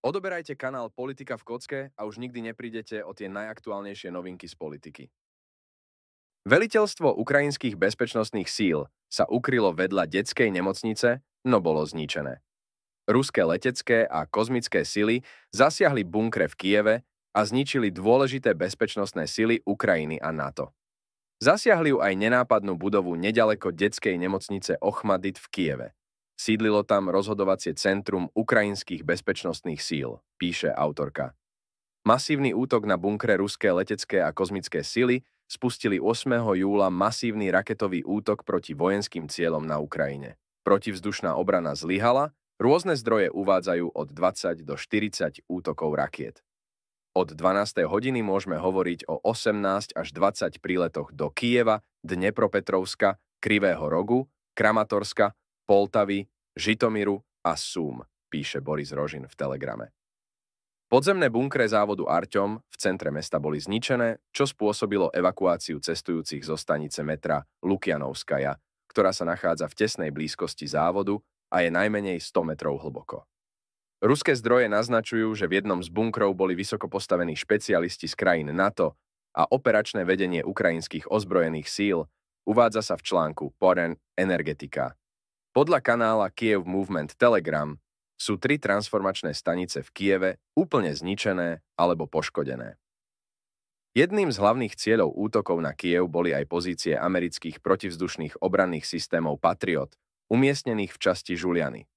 Odoberajte kanál Politika v kocke a už nikdy neprídete o tie najaktuálnejšie novinky z politiky. Veliteľstvo ukrajinských bezpečnostných síl sa ukrylo vedľa detskej nemocnice, no bolo zničené. Ruské letecké a kozmické sily zasiahli bunkre v Kieve a zničili dôležité bezpečnostné sily Ukrajiny a NATO. Zasiahli ju aj nenápadnú budovu nedaleko detskej nemocnice Ochmadit v Kieve. Sídlilo tam rozhodovacie centrum ukrajinských bezpečnostných síl, píše autorka. Masívny útok na bunkre ruské letecké a kozmické sily spustili 8. júla masívny raketový útok proti vojenským cieľom na Ukrajine. Protivzdušná obrana zlyhala, rôzne zdroje uvádzajú od 20 do 40 útokov rakiet. Od 12. hodiny môžeme hovoriť o 18 až 20 príletoch do Kieva, Dnepropetrovska, Krivého rogu, Kramatorska, Poltavy, Žitomiru a Súm, píše Boris Rožin v Telegrame. Podzemné bunkre závodu Arťom v centre mesta boli zničené, čo spôsobilo evakuáciu cestujúcich zo stanice metra Lukianovskaja, ktorá sa nachádza v tesnej blízkosti závodu a je najmenej 100 metrov hlboko. Ruské zdroje naznačujú, že v jednom z bunkrov boli vysoko postavení špecialisti z krajín NATO a operačné vedenie ukrajinských ozbrojených síl uvádza sa v článku Poren Energetika podľa kanála Kiev Movement Telegram sú tri transformačné stanice v Kieve úplne zničené alebo poškodené. Jedným z hlavných cieľov útokov na Kiev boli aj pozície amerických protivzdušných obranných systémov Patriot, umiestnených v časti Žuliany.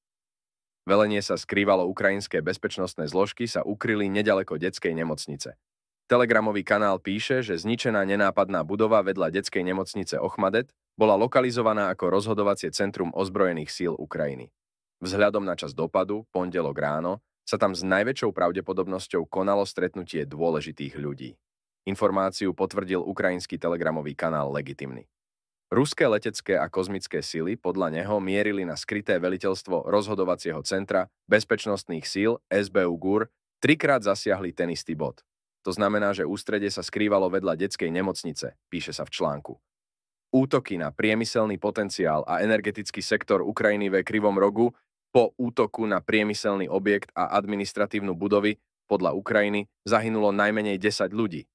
Velenie sa skrývalo ukrajinské bezpečnostné zložky sa ukryli nedaleko detskej nemocnice. Telegramový kanál píše, že zničená nenápadná budova vedľa detskej nemocnice Ochmadet bola lokalizovaná ako rozhodovacie centrum ozbrojených síl Ukrajiny. Vzhľadom na čas dopadu, pondelok ráno, sa tam s najväčšou pravdepodobnosťou konalo stretnutie dôležitých ľudí. Informáciu potvrdil ukrajinský telegramový kanál legitimny. Ruské letecké a kozmické sily podľa neho mierili na skryté veliteľstvo rozhodovacieho centra bezpečnostných síl SBU GUR, trikrát zasiahli ten istý bod. To znamená, že ústredie sa skrývalo vedľa detskej nemocnice, píše sa v článku. Útoky na priemyselný potenciál a energetický sektor Ukrajiny ve Krivom rogu po útoku na priemyselný objekt a administratívnu budovy podľa Ukrajiny zahynulo najmenej 10 ľudí.